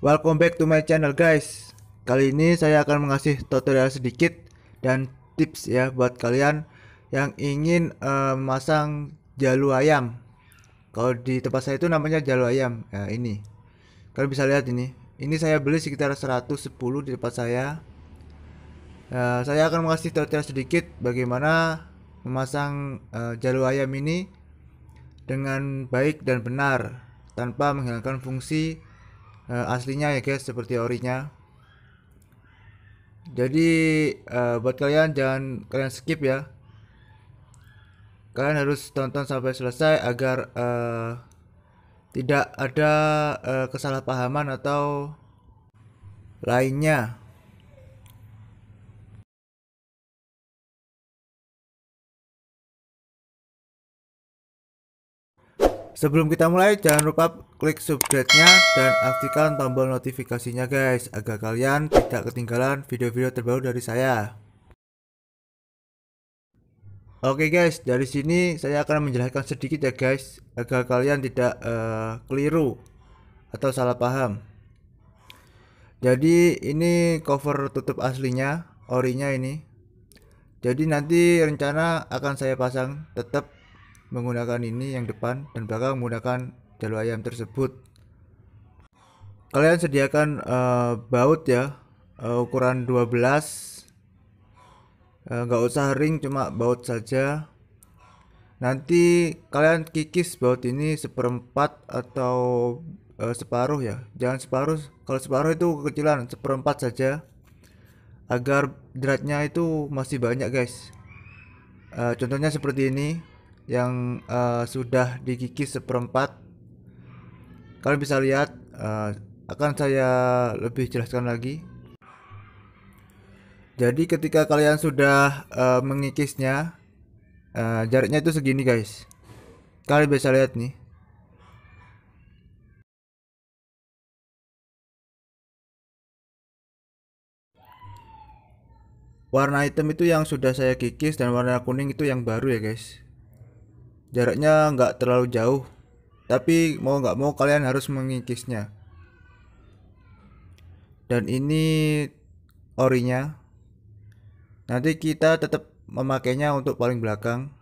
Welcome back to my channel guys Kali ini saya akan mengasih tutorial sedikit dan tips ya buat kalian yang ingin uh, eh, memasang jalu ayam Kalau di tempat saya itu namanya jalu ayam, ya ini Kalian bisa lihat ini Ini saya beli sekitar 110 di tempat saya uh, Saya akan mengasih tutorial sedikit bagaimana memasang uh, jalu ayam ini dengan baik dan benar tanpa menghilangkan fungsi uh, aslinya ya guys seperti orinya jadi uh, buat kalian jangan kalian skip ya kalian harus tonton sampai selesai agar uh, tidak ada uh, kesalahpahaman atau lainnya Sebelum kita mulai, jangan lupa klik subscribe-nya dan aktifkan tombol notifikasinya guys, agar kalian tidak ketinggalan video-video terbaru dari saya. Oke okay guys, dari sini saya akan menjelaskan sedikit ya guys, agar kalian tidak uh, keliru atau salah paham. Jadi ini cover tutup aslinya, orinya ini. Jadi nanti rencana akan saya pasang tetap menggunakan ini yang depan dan belakang menggunakan jalur ayam tersebut kalian sediakan uh, baut ya uh, ukuran 12 eh, nggak uh, usah ring cuma baut saja nanti kalian kikis baut ini seperempat atau uh, separuh ya jangan separuh kalau separuh itu kekecilan seperempat saja agar dratnya itu masih banyak guys uh, contohnya seperti ini yang uh, sudah digigit seperempat kalian bisa lihat uh, akan saya lebih jelaskan lagi jadi ketika kalian sudah uh, eh, mengikisnya uh, jaraknya itu segini guys kalian bisa lihat nih warna hitam itu yang sudah saya kikis dan warna kuning itu yang baru ya guys Jaraknya nggak terlalu jauh, tapi mau nggak mau kalian harus mengikisnya. Dan ini orinya. Nanti kita tetap memakainya untuk paling belakang.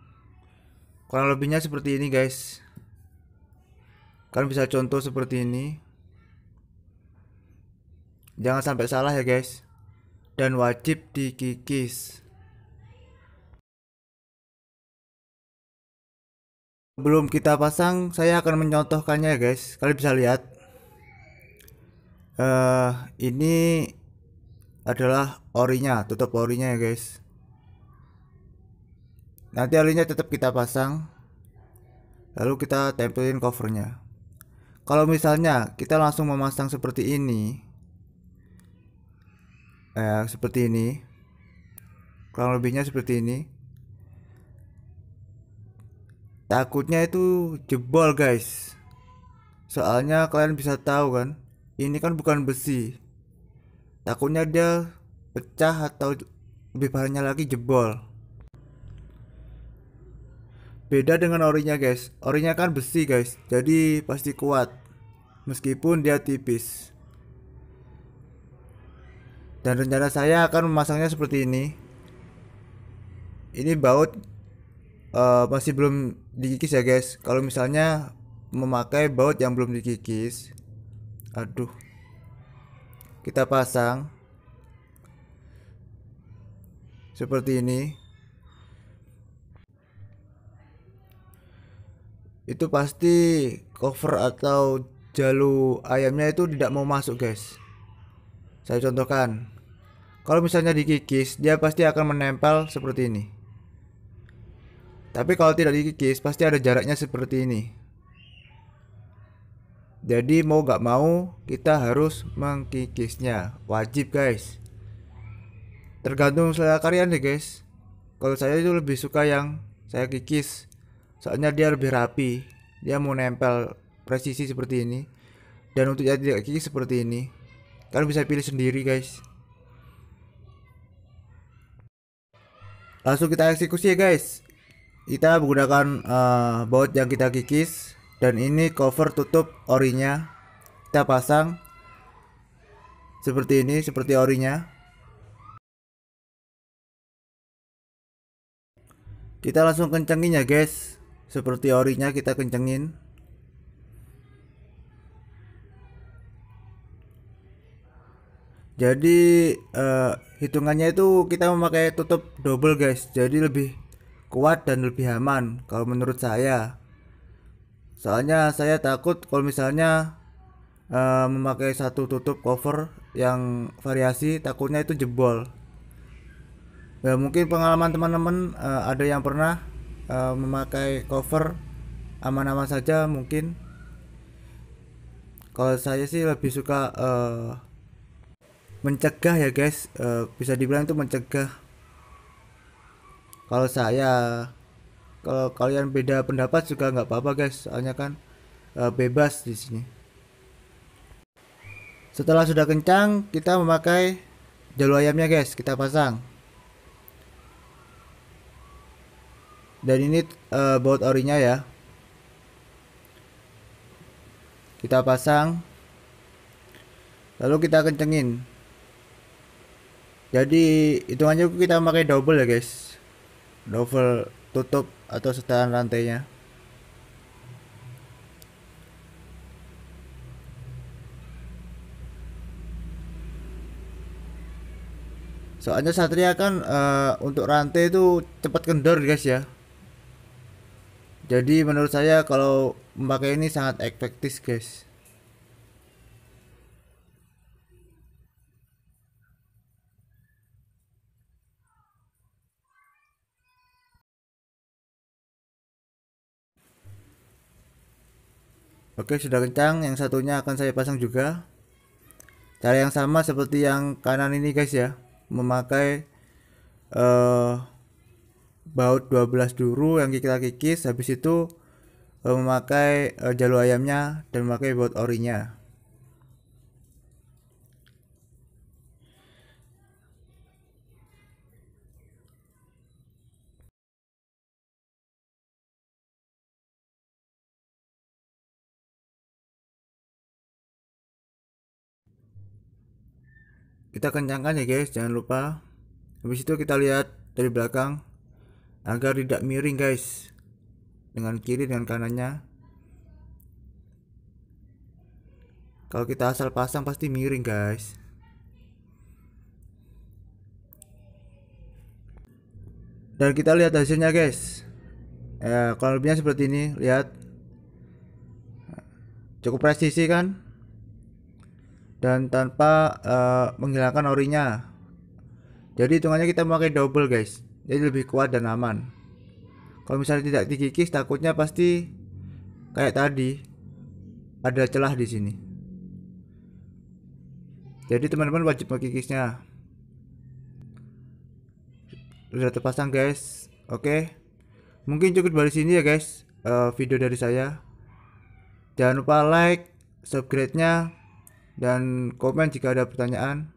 Kurang lebihnya seperti ini guys. Kalian bisa contoh seperti ini. Jangan sampai salah ya guys. Dan wajib dikikis. Sebelum kita pasang, saya akan mencontohkannya ya guys. Kalian bisa lihat. Uh, ini adalah orinya, tutup orinya ya guys. Nanti orinya tetap kita pasang. Lalu kita tempelin covernya. Kalau misalnya kita langsung memasang seperti ini. Eh, seperti ini. Kurang lebihnya seperti ini takutnya itu jebol guys soalnya kalian bisa tahu kan ini kan bukan besi takutnya dia pecah atau lebih parahnya lagi jebol beda dengan orinya guys orinya kan besi guys jadi pasti kuat meskipun dia tipis dan rencana saya akan memasangnya seperti ini ini baut uh, masih belum dikikis ya guys kalau misalnya memakai baut yang belum dikikis aduh kita pasang seperti ini itu pasti cover atau jalu ayamnya itu tidak mau masuk guys saya contohkan kalau misalnya dikikis dia pasti akan menempel seperti ini tapi kalau tidak dikikis pasti ada jaraknya seperti ini. Jadi mau gak mau kita harus mengkikisnya Wajib guys Tergantung selera kalian deh guys Kalau saya itu lebih suka yang saya kikis Soalnya dia lebih rapi Dia mau nempel presisi seperti ini Dan untuk yang tidak kikis seperti ini Kalian bisa pilih sendiri guys Langsung kita eksekusi ya guys kita menggunakan uh, baut yang kita kikis dan ini cover tutup orinya kita pasang seperti ini seperti orinya kita langsung kencengin ya guys seperti orinya kita kencengin jadi uh, hitungannya itu kita memakai tutup double guys jadi lebih kuat dan lebih aman kalau menurut saya. Soalnya saya takut kalau misalnya uh, memakai satu tutup cover yang variasi takutnya itu jebol. Ya, mungkin pengalaman teman-teman uh, ada yang pernah uh, memakai cover aman-aman saja mungkin. Kalau saya sih lebih suka uh, mencegah ya guys, uh, bisa dibilang itu mencegah kalau saya kalau kalian beda pendapat juga nggak apa-apa guys soalnya kan e, bebas di sini setelah sudah kencang kita memakai jalur ayamnya guys kita pasang dan ini e, baut orinya ya kita pasang lalu kita kencengin jadi hitungannya kita pakai double ya guys novel tutup atau setelan rantainya soalnya satria kan uh, untuk rantai itu cepat kendor guys ya jadi menurut saya kalau memakai ini sangat efektif guys Oke, sudah kencang. Yang satunya akan saya pasang juga. Cara yang sama seperti yang kanan ini guys ya. Memakai uh, baut 12 duru yang kita kikis habis itu uh, memakai uh, jalur ayamnya dan memakai baut orinya. kita kencangkan ya guys jangan lupa habis itu kita lihat dari belakang agar tidak miring guys dengan kiri dengan kanannya kalau kita asal pasang pasti miring guys dan kita lihat hasilnya guys ya kalau lebihnya seperti ini lihat cukup presisi kan dan tanpa uh, menghilangkan orinya jadi hitungannya kita memakai double guys jadi lebih kuat dan aman kalau misalnya tidak dikikis, takutnya pasti kayak tadi ada celah di sini jadi teman-teman wajib mengikisnya. sudah terpasang guys oke mungkin cukup dari sini ya guys uh, video dari saya jangan lupa like subscribe nya dan komen jika ada pertanyaan.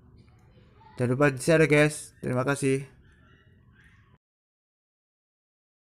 Jangan lupa di share ya, guys. Terima kasih.